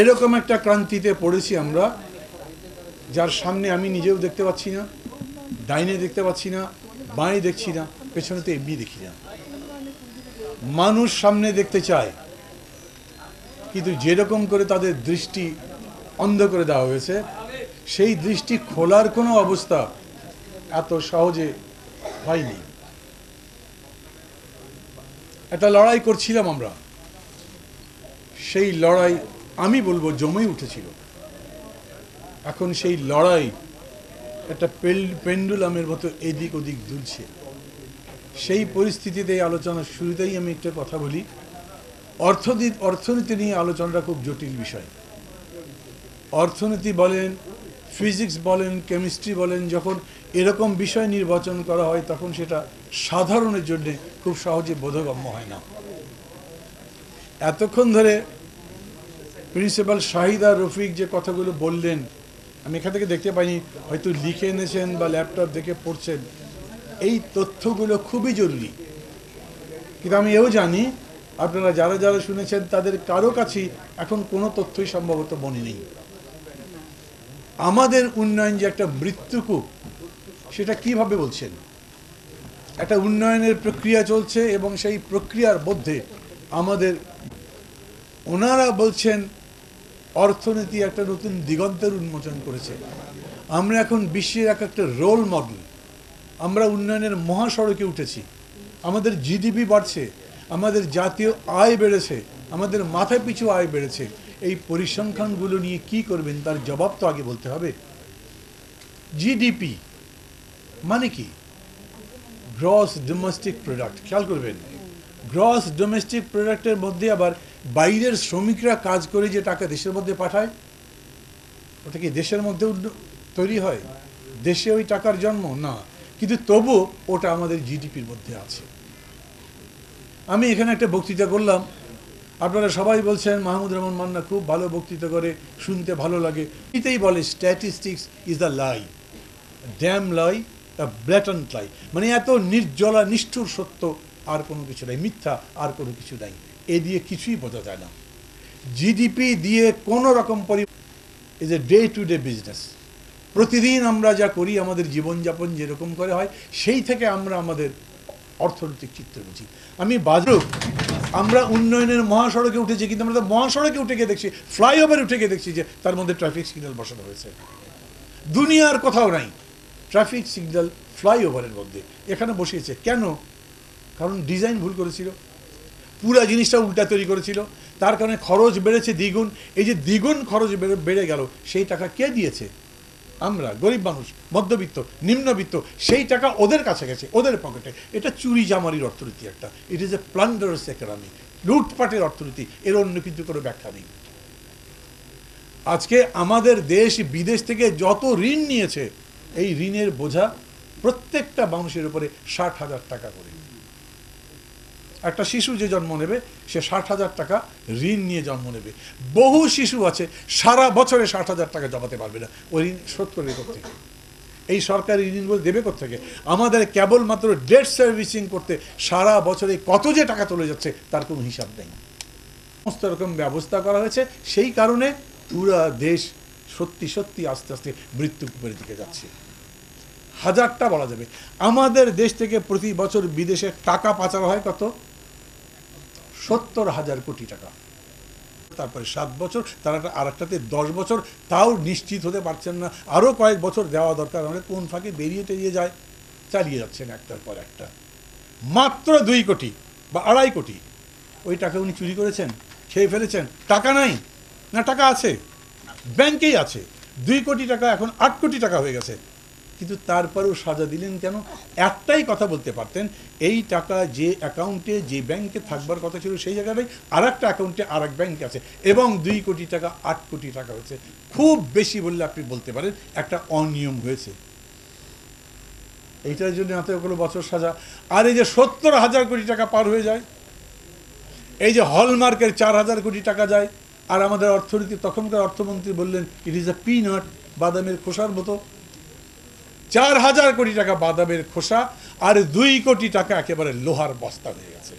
এরকম একটা ক্রান্তিতে পড়েছি আমরা যার সামনে আমি নিজেও দেখতে পাচ্ছি না ডাইনে দেখতে পাচ্ছি না বাঁয়ে দেখছি না পেছনে তো এমনি দেখি না মানুষ সামনে দেখতে চায় কিন্তু যেরকম করে তাদের দৃষ্টি অন্ধ করে দেওয়া হয়েছে সেই দৃষ্টি খোলার কোনো অবস্থা এত সহজে হয়নি একটা লড়াই করছিলাম আমরা সেই লড়াই আমি বলবো জমে উঠেছিল এখন সেই লড়াই একটা পেন্ডুলামের মতো এদিক ওদিক দুলছে সেই পরিস্থিতিতে আলোচনার শুরুতেই আমি একটা কথা বলি অর্থনীতি অর্থনীতি নিয়ে আলোচনাটা খুব জটিল বিষয় অর্থনীতি বলেন ফিজিক্স বলেন কেমিস্ট্রি বলেন যখন এরকম বিষয় নির্বাচন করা হয় তখন সেটা সাধারণের জন্যে খুব সহজে বোধগম্য হয় না এতক্ষণ ধরে প্রিন্সিপাল শাহিদা রফিক যে কথাগুলো বললেন আমি এখান থেকে দেখতে পাইনি হয়তো লিখে এনেছেন বা ল্যাপটপ দেখে পড়ছেন এই তথ্যগুলো খুবই জরুরি কিন্তু আমি এও জানি আপনারা যারা যারা শুনেছেন তাদের কারো কাছেই এখন কোনো তথ্যই সম্ভবত মনে নেই আমাদের উন্নয়ন যে একটা মৃত্যুকূপ সেটা কিভাবে বলছেন একটা উন্নয়নের প্রক্রিয়া চলছে এবং সেই প্রক্রিয়ার মধ্যে আমাদের ওনারা বলছেন অর্থনীতি একটা নতুন দিগন্তের উন্মোচন করেছে আমরা এখন বিশ্বের এক একটা রোল মডেল আমরা উন্নয়নের মহাসড়কে উঠেছি আমাদের জিডিপি বাড়ছে আমাদের জাতীয় আয় বেড়েছে আমাদের মাথা পিছু আয় বেড়েছে এই পরিসংখ্যানগুলো নিয়ে কি করবেন তার জবাব তো আগে বলতে হবে জিডিপি মানে কি গ্রস ডোমেস্টিক প্রোডাক্ট খেয়াল করবেন গ্রস ডোমেস্টিক প্রোডাক্টের মধ্যে আবার বাইরের শ্রমিকরা কাজ করে যে টাকা দেশের মধ্যে পাঠায় ওটা কি দেশের মধ্যে তৈরি হয় দেশে ওই টাকার জন্ম না কিন্তু তবু ওটা আমাদের জিডিপির মধ্যে আছে আমি এখানে একটা বক্তৃতা করলাম আপনারা সবাই বলছেন মাহমুদ রহমান মান্না খুব ভালো বক্তৃতা করে শুনতে ভালো লাগে এটাই বলে statistics is a lie damn lie the blatant lie মানে এত নির্জলা নিষ্ঠুর সত্য আর কোনো কিছু নাই মিথ্যা আর কোনো কিছু নাই এ দিয়ে কিছুই বোঝা যায় না জিডিপি দিয়ে কোনো রকম পরি is a day to day business প্রতিদিন আমরা যা করি আমাদের জীবনযাপন যেরকম করে হয় সেই থেকে আমরা আমাদের অর্থনৈতিক চিত্র বুঝি আমি বাজরুক আমরা উন্নয়নের মহাসড়কে উঠেছি কিন্তু আমরা মহাসড়কে উঠে গিয়ে দেখছি ফ্লাইওভারে উঠে গিয়ে দেখছি যে তার মধ্যে ট্রাফিক সিগন্যাল বসানো হয়েছে দুনিয়ার কোথাও নাই ট্রাফিক সিগন্যাল ফ্লাইওভারের মধ্যে এখানে বসিয়েছে কেন কারণ ডিজাইন ভুল করেছিল পুরা জিনিসটা উল্টা তৈরি করেছিল তার কারণে খরচ বেড়েছে দ্বিগুণ এই যে দ্বিগুণ খরচ বেড়ে গেল সেই টাকা কে দিয়েছে আমরা গরিব মানুষ মধ্যবিত্ত নিম্নবিত্ত সেই টাকা ওদের কাছে গেছে ওদের পকেটে এটা চুরি জামারির অর্থনীতি একটা ইট ইজ এ প্লান্ডার্স ইকোনমি লুটপাটের অর্থনীতি এর অন্য কিন্তু কোনো ব্যাখ্যা নেই আজকে আমাদের দেশ বিদেশ থেকে যত ঋণ নিয়েছে এই ঋণের বোঝা প্রত্যেকটা মানুষের উপরে ষাট হাজার টাকা করে একটা শিশু যে জন্ম নেবে সে ষাট হাজার টাকা ঋণ নিয়ে জন্ম নেবে বহু শিশু আছে সারা বছরে ষাট হাজার টাকা জমাতে পারবে না ওই ঋণ শোধ করবে করতে এই সরকারি ঋণগুলো দেবে কোথেকে আমাদের কেবলমাত্র ডেট সার্ভিসিং করতে সারা বছরে কত যে টাকা তুলে যাচ্ছে তার কোনো হিসাব নেই সমস্ত রকম ব্যবস্থা করা হয়েছে সেই কারণে পুরা দেশ সত্যি সত্যি আস্তে আস্তে মৃত্যুকূপের দিকে যাচ্ছে হাজারটা বলা যাবে আমাদের দেশ থেকে প্রতি বছর বিদেশে টাকা পাচার হয় কত সত্তর হাজার কোটি টাকা তারপরে সাত বছর তারা আর একটাতে দশ বছর তাও নিশ্চিত হতে পারছেন না আরও কয়েক বছর দেওয়া দরকার আমাদের কোন ফাঁকে বেরিয়ে টেরিয়ে যায় চালিয়ে যাচ্ছেন একটার পর একটা মাত্র দুই কোটি বা আড়াই কোটি ওই টাকা উনি চুরি করেছেন খেয়ে ফেলেছেন টাকা নাই না টাকা আছে ব্যাংকেই আছে দুই কোটি টাকা এখন আট কোটি টাকা হয়ে গেছে কিন্তু তারপরেও সাজা দিলেন কেন একটাই কথা বলতে পারতেন এই টাকা যে অ্যাকাউন্টে যে ব্যাংকে থাকবার কথা ছিল সেই জায়গাটাই আর একটা অ্যাকাউন্টে আর এক ব্যাংকে আছে এবং দুই কোটি টাকা আট কোটি টাকা হয়েছে খুব বেশি বললে আপনি বলতে পারেন একটা অনিয়ম হয়েছে এইটার জন্য কোনো বছর সাজা আর এই যে সত্তর হাজার কোটি টাকা পার হয়ে যায় এই যে হলমার্কের চার হাজার কোটি টাকা যায় আর আমাদের অর্থনীতি তখনকার অর্থমন্ত্রী বললেন ইট ইজ আ পিনট বাদামের খোসার মতো চার হাজার কোটি টাকা বাদামের খোসা আর দুই কোটি টাকা একেবারে লোহার বস্তা হয়ে গেছে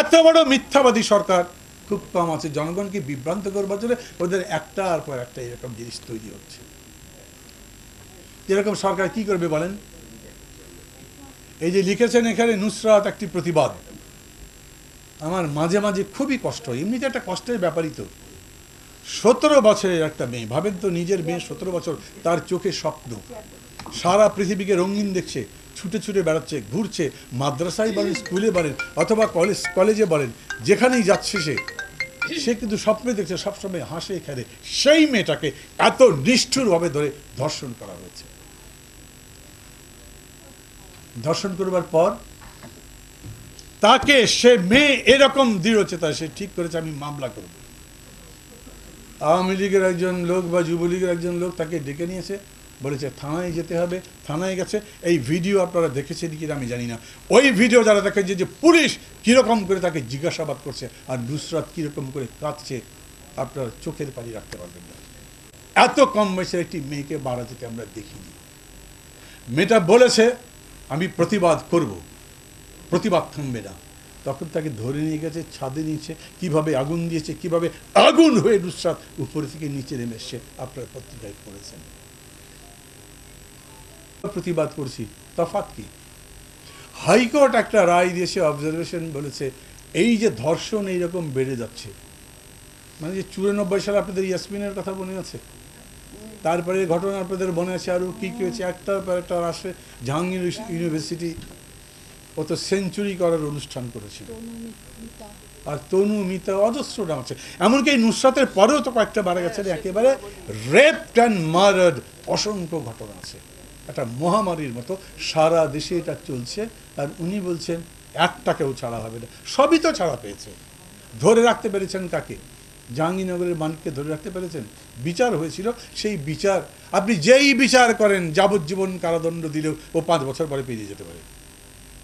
এত বড় মিথ্যাবাদী সরকার খুব কম আছে জনগণকে বিভ্রান্ত করবার জন্য ওদের একটার পর একটা এরকম জিনিস তৈরি হচ্ছে এরকম সরকার কি করবে বলেন এই যে লিখেছেন এখানে নুসরাত একটি প্রতিবাদ আমার মাঝে মাঝে খুবই কষ্ট এমনিতে একটা কষ্টের ব্যাপারই তো সতেরো বছরের একটা মেয়ে ভাবেন তো নিজের মেয়ে সতেরো বছর তার চোখে স্বপ্ন সারা পৃথিবীকে রঙিন দেখছে ছুটে ছুটে বেড়াচ্ছে ঘুরছে মাদ্রাসায় বলেন স্কুলে বলেন অথবা কলেজ কলেজে বলেন যেখানেই যাচ্ছে সে সে কিন্তু স্বপ্নে দেখছে সবসময় হাসে খেলে সেই মেয়েটাকে এত নিষ্ঠুরভাবে ধরে ধর্ষণ করা হয়েছে ধর্ষণ করবার পর তাকে সে মেয়ে এরকম দৃঢ় দৃঢ়চেতা সে ঠিক করেছে আমি মামলা করব আওয়ামী লীগের একজন লোক বা যুবলীগের একজন লোক তাকে ডেকে নিয়েছে বলেছে থানায় যেতে হবে থানায় গেছে এই ভিডিও আপনারা দেখেছেন কি আমি জানি না ওই ভিডিও যারা দেখেছে যে পুলিশ কীরকম করে তাকে জিজ্ঞাসাবাদ করছে আর নুসরাত কীরকম করে কাঁদছে আপনারা চোখের পানি রাখতে পারবেন না এত কম বয়সের একটি মেয়েকে মারা যেতে আমরা দেখিনি মেয়েটা বলেছে আমি প্রতিবাদ করব প্রতিবাদ থামবে না তখন তাকে ধরে নিয়ে গেছে ছাদে নিয়েছে কিভাবে আগুন দিয়েছে কিভাবে আগুন হয়ে নুসরাত উপরে থেকে নিচে নেমে এসছে আপনারা পত্রিকায় পড়েছেন প্রতিবাদ করছি তফাত কি হাইকোর্ট একটা রায় দিয়েছে অবজারভেশন বলেছে এই যে ধর্ষণ এইরকম বেড়ে যাচ্ছে মানে যে চুরানব্বই সালে আপনাদের ইয়াসমিনের কথা মনে আছে তারপরে ঘটনা আপনাদের মনে আছে আরও কী কী হয়েছে একটার পর একটা আসে জাহাঙ্গীর ইউনিভার্সিটি অত সেঞ্চুরি করার অনুষ্ঠান করেছিল আর তনু মিতা অজস্র নাম আছে এমনকি নুসরাতের পরেও তো কয়েকটা মারা গেছে একেবারে রেপ অ্যান্ড মার্ডার অসংখ্য ঘটনা আছে একটা মহামারীর মতো সারা দেশে এটা চলছে আর উনি বলছেন একটাকেও ছাড়া হবে না সবই তো ছাড়া পেয়েছে ধরে রাখতে পেরেছেন কাকে জাহাঙ্গীরনগরের মানকে ধরে রাখতে পেরেছেন বিচার হয়েছিল সেই বিচার আপনি যেই বিচার করেন যাবজ্জীবন কারাদণ্ড দিলেও ও পাঁচ বছর পরে পেরিয়ে যেতে পারে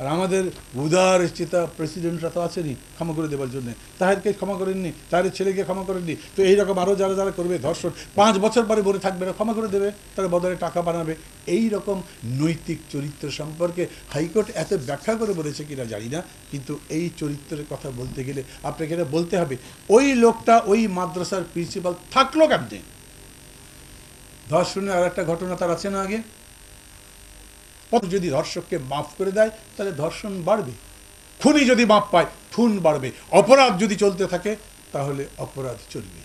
আর আমাদের উদার চেতা প্রেসিডেন্টরা তো আছেনই ক্ষমা করে দেওয়ার জন্য তাহেরকে ক্ষমা করেননি তাহের ছেলেকে ক্ষমা করেননি তো এইরকম আরও যারা যারা করবে ধর্ষণ পাঁচ বছর পরে ভরে থাকবে না ক্ষমা করে দেবে তারা বদলে টাকা বানাবে এই রকম নৈতিক চরিত্র সম্পর্কে হাইকোর্ট এত ব্যাখ্যা করে বলেছে কিনা জানি না কিন্তু এই চরিত্রের কথা বলতে গেলে আপনাকে এটা বলতে হবে ওই লোকটা ওই মাদ্রাসার প্রিন্সিপাল থাকলো কেমনে ধর্ষণের আর একটা ঘটনা তার আছে না আগে যদি ধর্ষককে মাফ করে দেয় তাহলে ধর্ষণ বাড়বে খুনি যদি মাপ পায় খুন বাড়বে অপরাধ যদি চলতে থাকে তাহলে অপরাধ চলবে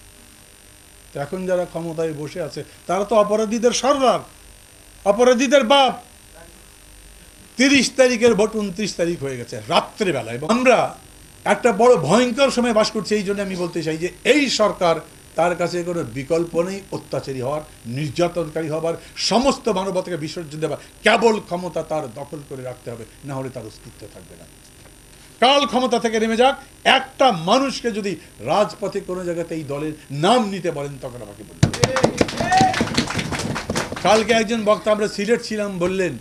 এখন যারা ক্ষমতায় বসে আছে তারা তো অপরাধীদের সর্দার অপরাধীদের বাপ তিরিশ তারিখের ভোট উনত্রিশ তারিখ হয়ে গেছে রাত্রেবেলায় আমরা একটা বড় ভয়ঙ্কর সময় বাস করছি এই জন্য আমি বলতে চাই যে এই সরকার তার কাছে কোনো বিকল্প নেই অত্যাচারী হওয়ার নির্যাতনকারী হবার সমস্ত মানবতাকে বিসর্জন দেওয়া কেবল ক্ষমতা তার দখল করে রাখতে হবে না হলে তার অস্তিত্ব থাকবে না কাল ক্ষমতা থেকে নেমে যাক একটা মানুষকে যদি রাজপথে কোনো জায়গাতে এই দলের নাম নিতে বলেন তখন আমাকে বলবেন কালকে একজন বক্তা আমরা সিলেট ছিলাম বললেন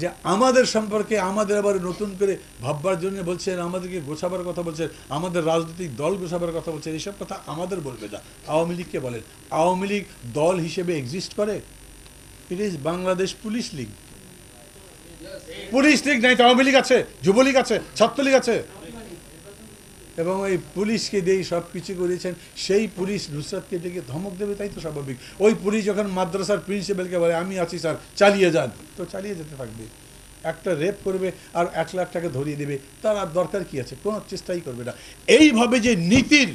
যে আমাদের সম্পর্কে আমাদের আবার নতুন করে ভাববার জন্য বলছেন আমাদেরকে গোছাবার কথা বলছেন আমাদের রাজনৈতিক দল গোছাবার কথা বলছেন এইসব কথা আমাদের বলবে না আওয়ামী লীগকে বলেন আওয়ামী লীগ দল হিসেবে এক্সিস্ট করে it is Bangladesh police league police league নাই তো আওয়ামী লীগ আছে যুবলীগ আছে ছাত্রলীগ আছে এবং ওই পুলিশকে দিয়েই সব কিছু করেছেন সেই পুলিশ নুসরাতকে ডেকে ধমক দেবে তাই তো স্বাভাবিক ওই পুলিশ যখন মাদ্রাসার প্রিন্সিপালকে বলে আমি আছি স্যার চালিয়ে যান তো চালিয়ে যেতে থাকবে একটা রেপ করবে আর এক লাখ টাকা ধরিয়ে দেবে তার আর দরকার কি আছে কোনো চেষ্টাই করবে না এইভাবে যে নীতির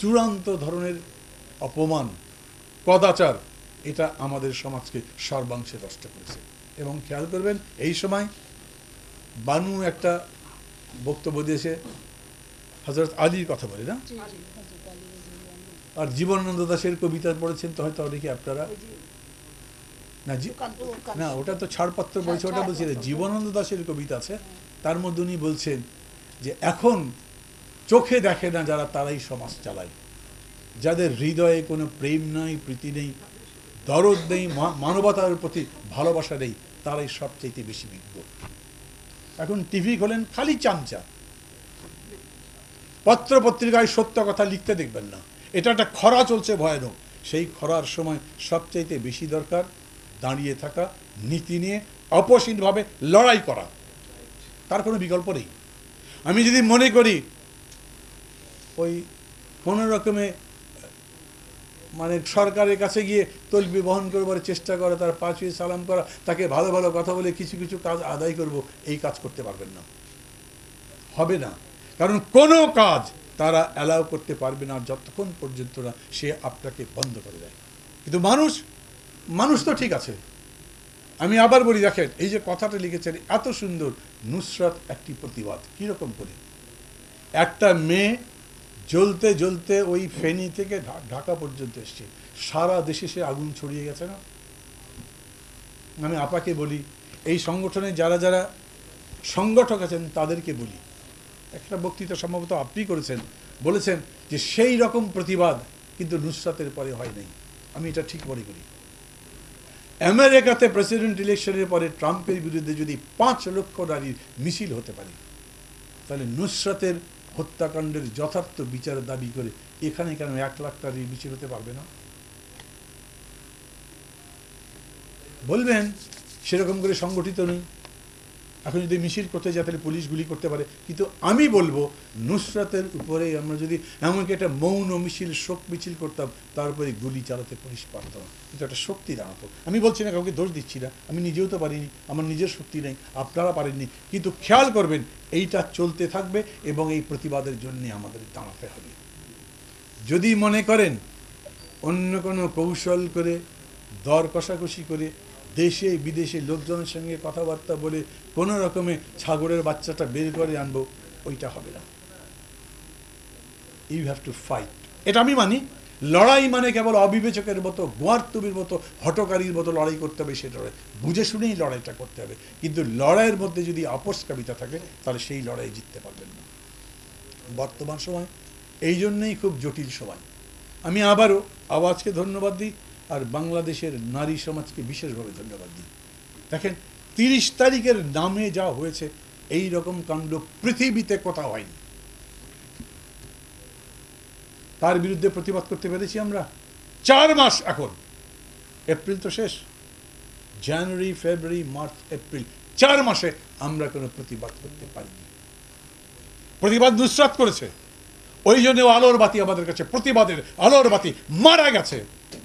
চূড়ান্ত ধরনের অপমান কদাচার এটা আমাদের সমাজকে সর্বাংশে নষ্ট করেছে এবং খেয়াল করবেন এই সময় বানু একটা বক্তব্য দিয়েছে হজরত আলীর কথা বলি না আর জীবনানন্দ দাসের কবিতা পড়েছেন তো হয়তো অনেকে আপনারা না না ওটা তো ছাড়পত্র বলছে হ্যাঁ, ওটা বলছি জীবনানন্দ দাসের কবিতা আছে হ্যাঁ। তার মধ্যে উনি বলছেন যে এখন চোখে দেখে না যারা তারাই সমাজ চালায় যাদের হৃদয়ে কোনো প্রেম নাই প্রীতি নেই দরদ নেই মানবতার প্রতি ভালোবাসা নেই তারাই সবচেয়ে বেশি বিজ্ঞ এখন টিভি হলেন খালি চামচা পত্র পত্রিকায় সত্য কথা লিখতে দেখবেন না এটা একটা খরা চলছে ভয়ানক সেই খরার সময় সবচাইতে বেশি দরকার দাঁড়িয়ে থাকা নীতি নিয়ে অপসীনভাবে লড়াই করা তার কোনো বিকল্প নেই আমি যদি মনে করি ওই কোনো রকমে মানে সরকারের কাছে গিয়ে তলবি বহন করবার চেষ্টা করা তার পাশে সালাম করা তাকে ভালো ভালো কথা বলে কিছু কিছু কাজ আদায় করব এই কাজ করতে পারবেন না হবে না কারণ কোনো কাজ তারা অ্যালাউ করতে পারবে না যতক্ষণ পর্যন্ত না সে আপনাকে বন্ধ করে দেয় কিন্তু মানুষ মানুষ তো ঠিক আছে আমি আবার বলি দেখেন এই যে কথাটা লিখেছেন এত সুন্দর নুসরাত একটি প্রতিবাদ কীরকম করে একটা মেয়ে জ্বলতে জ্বলতে ওই ফেনি থেকে ঢাকা পর্যন্ত এসছে সারা দেশে সে আগুন ছড়িয়ে গেছে না আমি আপাকে বলি এই সংগঠনে যারা যারা সংগঠক আছেন তাদেরকে বলি একটা বক্তৃতা সম্ভবত আপনি করেছেন বলেছেন যে সেই রকম প্রতিবাদ কিন্তু নুসরাতের পরে হয় নাই আমি এটা ঠিক মনে করি আমেরিকাতে প্রেসিডেন্ট ইলেকশনের পরে ট্রাম্পের বিরুদ্ধে যদি পাঁচ লক্ষ নারীর মিছিল হতে পারে তাহলে নুসরাতের হত্যাকাণ্ডের যথার্থ বিচার দাবি করে এখানে কেন এক লাখ নারীর মিছিল হতে পারবে না বলবেন সেরকম করে সংগঠিত নেই এখন যদি মিছিল করতে যায় তাহলে পুলিশ গুলি করতে পারে কিন্তু আমি বলবো নুসরাতের উপরে আমরা যদি এমনকি একটা মৌন মিছিল শোক মিছিল করতাম তারপরে গুলি চালাতে পুলিশ পারত না কিন্তু একটা শক্তি দাঁড়াতো আমি বলছি না কাউকে দোষ দিচ্ছি না আমি নিজেও তো পারিনি আমার নিজের শক্তি নেই আপনারা পারেননি কিন্তু খেয়াল করবেন এইটা চলতে থাকবে এবং এই প্রতিবাদের জন্যে আমাদের দাঁড়াতে হবে যদি মনে করেন অন্য কোনো কৌশল করে দর কষাকষি করে দেশে বিদেশে লোকজনের সঙ্গে কথাবার্তা বলে কোন রকমে ছাগলের বাচ্চাটা বের করে আনবো ওইটা হবে না ইউ হ্যাভ টু ফাইট এটা আমি মানি লড়াই মানে কেবল অবিবেচকের মতো গোয়ারতুবির মতো হটকারীর মতো লড়াই করতে হবে সেটা লড়াই বুঝে শুনেই লড়াইটা করতে হবে কিন্তু লড়াইয়ের মধ্যে যদি কবিতা থাকে তাহলে সেই লড়াই জিততে পারবেন না বর্তমান সময় এই জন্যেই খুব জটিল সময় আমি আবারও আওয়াজকে ধন্যবাদ দিই আর বাংলাদেশের নারী সমাজকে বিশেষভাবে ধন্যবাদ দিই দেখেন তিরিশ তারিখের নামে যা হয়েছে এই রকম কাণ্ড পৃথিবীতে কোথাও হয়নি তার বিরুদ্ধে প্রতিবাদ করতে পেরেছি আমরা চার মাস এখন এপ্রিল তো শেষ জানুয়ারি ফেব্রুয়ারি মার্চ এপ্রিল চার মাসে আমরা কোনো প্রতিবাদ করতে পারিনি প্রতিবাদ নুসরাত করেছে ওই জন্য আলোর বাতি আমাদের কাছে প্রতিবাদের আলোর বাতি মারা গেছে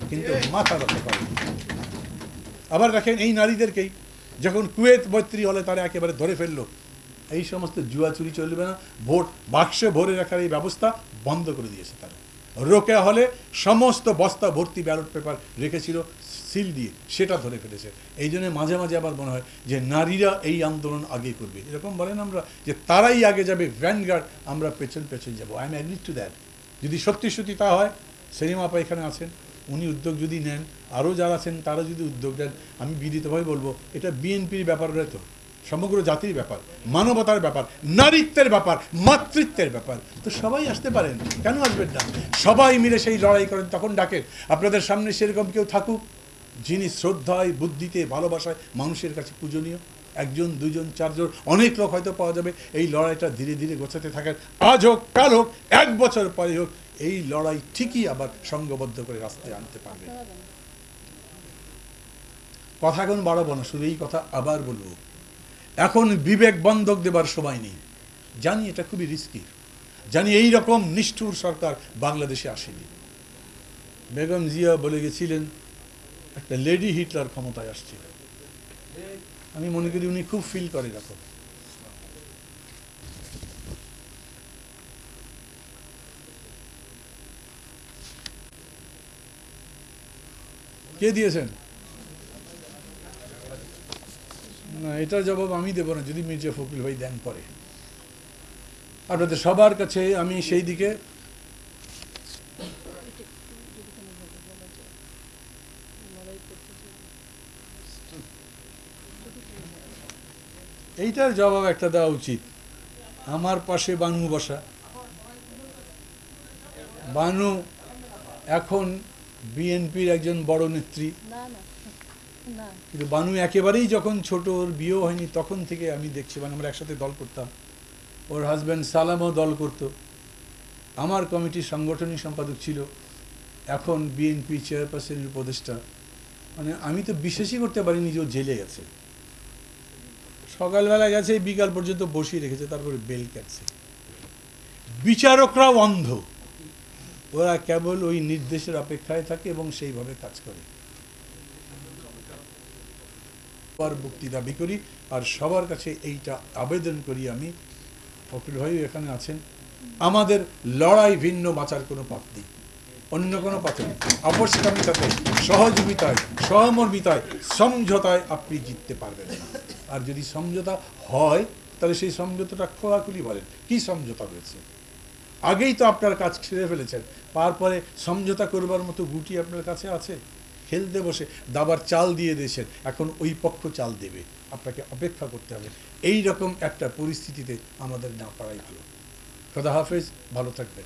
কিন্তু মাথা রাখতে পারে আবার দেখেন এই নারীদেরকেই যখন কুয়েত মৈত্রী হলে তারা একেবারে ধরে ফেললো এই সমস্ত জুয়া চুরি চলবে না ভোট বাক্সে ভরে রাখার এই ব্যবস্থা বন্ধ করে দিয়েছে তারা রোকেয়া হলে সমস্ত বস্তা ভর্তি ব্যালট পেপার রেখেছিল সিল দিয়ে সেটা ধরে ফেলেছে এই জন্য মাঝে মাঝে আবার মনে হয় যে নারীরা এই আন্দোলন আগে করবে এরকম বলেন আমরা যে তারাই আগে যাবে ভ্যানগার্ড আমরা পেছন পেছন যাবো I am agree to that যদি সত্যি সত্যি তা হয় পা এখানে আছেন উনি উদ্যোগ যদি নেন আরও যারা আছেন তারা যদি উদ্যোগ দেন আমি বিদিতভাবে বলবো এটা বিএনপির ব্যাপার নয় তো সমগ্র জাতির ব্যাপার মানবতার ব্যাপার নারীত্বের ব্যাপার মাতৃত্বের ব্যাপার তো সবাই আসতে পারেন কেন আসবেন না সবাই মিলে সেই লড়াই করেন তখন ডাকেন আপনাদের সামনে সেরকম কেউ থাকুক যিনি শ্রদ্ধায় বুদ্ধিতে ভালোবাসায় মানুষের কাছে পূজনীয় একজন দুজন চারজন অনেক লোক হয়তো পাওয়া যাবে এই লড়াইটা ধীরে ধীরে গোছাতে থাকেন আজ হোক কাল হোক এক বছর পরে হোক এই লড়াই ঠিকই আবার সঙ্গবদ্ধ করে রাস্তায় আনতে পারবে কথা এখন বাড়াবো না শুধু এই কথা আবার বলবো এখন বিবেক বন্ধক দেবার সময় নেই জানি এটা খুবই রিস্কি জানি এই রকম নিষ্ঠুর সরকার বাংলাদেশে আসেনি বেগম জিয়া বলে গেছিলেন একটা লেডি হিটলার ক্ষমতায় আসছিল আমি মনে করি উনি খুব ফিল করে রাখো কে দিয়েছেন না এটার জবাব আমি দেবো না যদি মির্জা ফকরুল ভাই দেন পরে আপনাদের সবার কাছে আমি সেই দিকে এইটার জবাব একটা দেওয়া উচিত আমার পাশে বানু বসা বানু এখন বিএনপির একজন বড় নেত্রী কিন্তু বানু একেবারেই যখন ছোট ওর বিয়েও হয়নি তখন থেকে আমি দেখছি মানে আমরা একসাথে দল করতাম ওর হাজব্যান্ড সালামও দল করতো আমার কমিটির সাংগঠনিক সম্পাদক ছিল এখন বিএনপি চেয়ারপারসনের উপদেষ্টা মানে আমি তো বিশ্বাসই করতে পারিনি যে ও জেলে গেছে সকালবেলা গেছে বিকাল পর্যন্ত বসিয়ে রেখেছে তারপরে বেল কাটছে বিচারকরাও অন্ধ ওরা কেবল ওই নির্দেশের অপেক্ষায় থাকে এবং সেইভাবে কাজ করে সবার মুক্তি দাবি করি আর সবার কাছে এইটা আবেদন করি আমি ফকির ভাইও এখানে আছেন আমাদের লড়াই ভিন্ন বাঁচার কোনো পথ নেই অন্য কোনো নেই অবশ্যকামিতাতে সহযোগিতায় সহমর্মিতায় সমঝোতায় আপনি জিততে পারবেন না আর যদি সমঝোতা হয় তাহলে সেই সমঝোতাটা খোলাখুলি বলেন কি সমঝোতা হয়েছে আগেই তো আপনার কাজ ছেড়ে ফেলেছেন তারপরে সমঝোতা করবার মতো গুটি আপনার কাছে আছে খেলতে বসে দাবার চাল দিয়ে দিয়েছেন এখন ওই পক্ষ চাল দেবে আপনাকে অপেক্ষা করতে হবে এই রকম একটা পরিস্থিতিতে আমাদের না পারাই ভালো খোদা হাফেজ ভালো থাকবেন